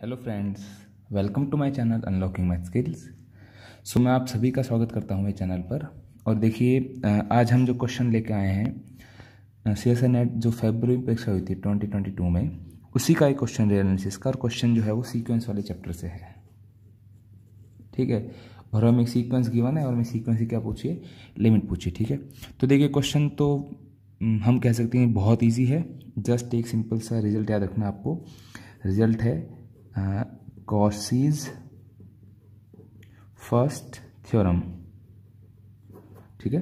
hello friends welcome to my channel unlocking my skills so मैं आप सभी का स्वागत करता हूं मेरे चैनल पर और देखिए आज हम जो क्वेश्चन लेके आए हैं सी एस नेट जो फेबर परीक्षा हुई थी 2022 में उसी का एक क्वेश्चन रे एनालिसिस का और क्वेश्चन जो है वो सीक्वेंस वाले चैप्टर से है ठीक है और हमें सीक्वेंस गिवन है और हमें सीक्वेंस की क्या पूछिए लिमिट पूछिए ठीक है तो देखिए क्वेश्चन तो हम्म, हम कह सकते हैं बहुत इजी है जस्ट एक सिंपल सा रिजल्ट याद रखना आपको रिजल्ट है कॉसिज फर्स्ट थ्योरम ठीक है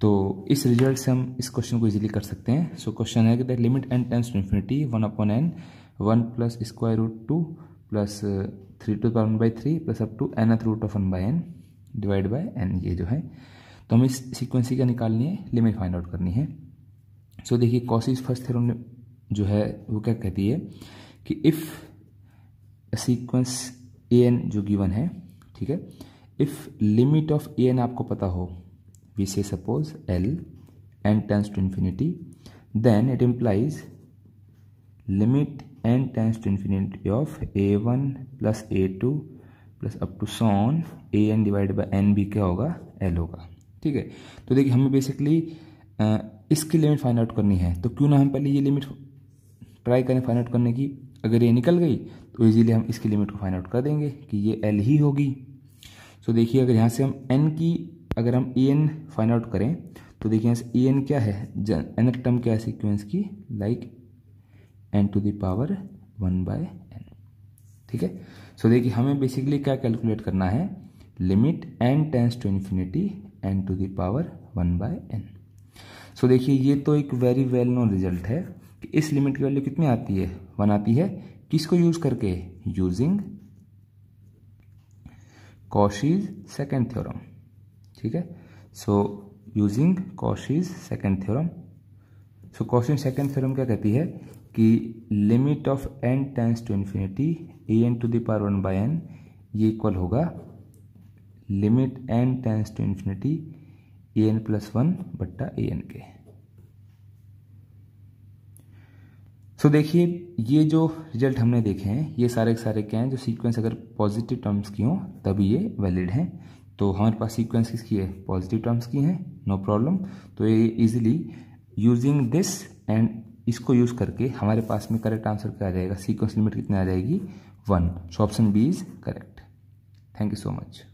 तो इस रिजल्ट से हम इस क्वेश्चन को इजीली कर सकते हैं सो so, क्वेश्चन है कि that limit n tends to infinity one upon n one plus square root two plus three to one by three plus up to nth root of one by n divide by n ये जो है तो हमें इस सिक्वेंसी का निकालनी है limit find out करनी है सो देखिए कॉसिस फर्स्ट थ्योरम जो है वो क्या कहती है कि इफ़ सीक्वेंस ए एन जो गिवन है ठीक है if limit of a n आपको पता हो we say suppose l n tends to infinity then it implies limit n tends to infinity of a one plus a two plus up to सॉन a n divide by n भी क्या होगा L होगा ठीक है तो देखिए हमें बेसिकली इसकी लिमिट फाइंड आउट करनी है तो क्यों ना हम पहले ये लिमिट ट्राई करें फाइंड आउट करने की अगर ये निकल गई तो ईजिली हम इसकी लिमिट को फाइंड आउट कर देंगे कि ये एल ही होगी सो so, देखिए अगर यहाँ से हम एन की अगर हम ए एन फाइंड आउट करें तो देखिए यहाँ से ए e एन क्या है एन टर्म क्या है सिक्वेंस की like n to the power one by n ठीक है सो देखिए हमें बेसिकली क्या कैलकुलेट करना है limit n tends to infinity n to the power one by n so देखिए ये तो एक वेरी वेल नोन रिजल्ट है कि इस लिमिट की वैल्यू कितनी आती है वन आती है किसको यूज करके यूजिंग कॉशीज सेकेंड थ्योरम ठीक है so using Cauchy's second theorem so Cauchy's second theorem क्या कहती है कि limit of n tends to infinity a n to the power one by n ये इक्वल होगा limit n tends to infinity a n plus one बट्टा a N के सो देखिए ये जो रिजल्ट हमने देखे हैं ये सारे के सारे क्या हैं जो सीक्वेंस अगर पॉजिटिव टर्म्स की हों तभी ये वैलिड हैं तो हमारे पास सीक्वेंस किसकी है पॉजिटिव टर्म्स की हैं नो प्रॉब्लम तो ये इजीली यूजिंग दिस एंड इसको यूज़ करके हमारे पास में करेक्ट आंसर क्या आ जाएगा सीक्वेंस लिमिट कितनी आ जाएगी one so option B is correct thank you so much